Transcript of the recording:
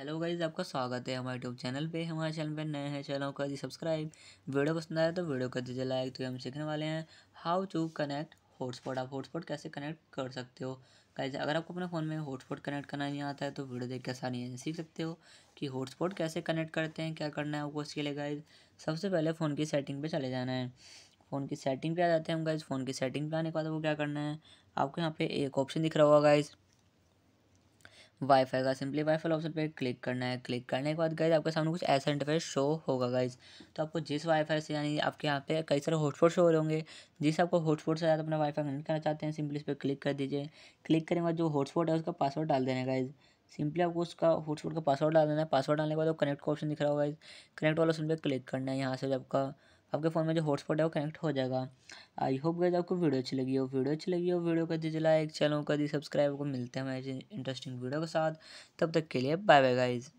hello guys आपका स्वागत है हमारे यूट्यूब चैनल पे हमारे चैनल पे नए हैं चैनल कर दी सब्सक्राइब वीडियो पसंद आया तो वीडियो कर दीजिए लाइक तो हम सीखने वाले हैं हाउ टू कनेक्ट हॉटस्पॉट आप हॉटस्पॉट कैसे कनेक्ट कर सकते हो गाइज अगर आपको अपने फ़ोन में हॉटस्पॉट कनेक्ट करना नहीं आता है तो वीडियो देख के आसानी है सीख सकते हो कि हॉटस्पॉट कैसे कनेक्ट करते हैं क्या करना है आपको उसके लिए गाइज सबसे पहले फ़ोन की सेटिंग पर चले जाना है फ़ोन की सेटिंग पर आ जाते हैं हम गाइज फ़ोन की सेटिंग पर आने के बाद वो क्या करना है आपको यहाँ पर एक ऑप्शन दिख रहा होगा गाइज़ वाईफाई का सिंपली वाईफाई ऑप्शन पे क्लिक करना है क्लिक करने के बाद गाइज आपके सामने कुछ ऐसा इंटरफेस शो होगा गाइज तो आपको जिस वाईफाई से यानी आपके यहाँ पे कई सारे हॉटस्पॉट शो हो रहे होंगे जिस आपको हॉटस्पॉट से ज़्यादा अपना वाईफाई कनेक्ट करना चाहते हैं सिंपली इस पर क्लिक कर दीजिए क्लिक करने के बाद जो हॉटस्पॉट है उसका पासवर्ड डाल देना है गाइज़ सिंपली आपको उसका हॉटस्पॉट का पासवर्ड डाल देना है पासवर्ड डालने के बाद वो कनेक्ट का ऑप्शन दिख रहा होगा कनेक्ट वाला ऑप्शन पर क्लिक करना है यहाँ से आपका आपके फ़ोन में जो हॉटस्पॉट है वो कनेक्ट हो जाएगा आई होप गए आपको वीडियो अच्छी लगी हो वीडियो अच्छी लगी हो वीडियो कर दीजिए लाइक चैनल कर दी सब्सक्राइब को मिलते हैं हमारे इंटरेस्टिंग वीडियो के साथ तब तक के लिए बाय बाय गाइज़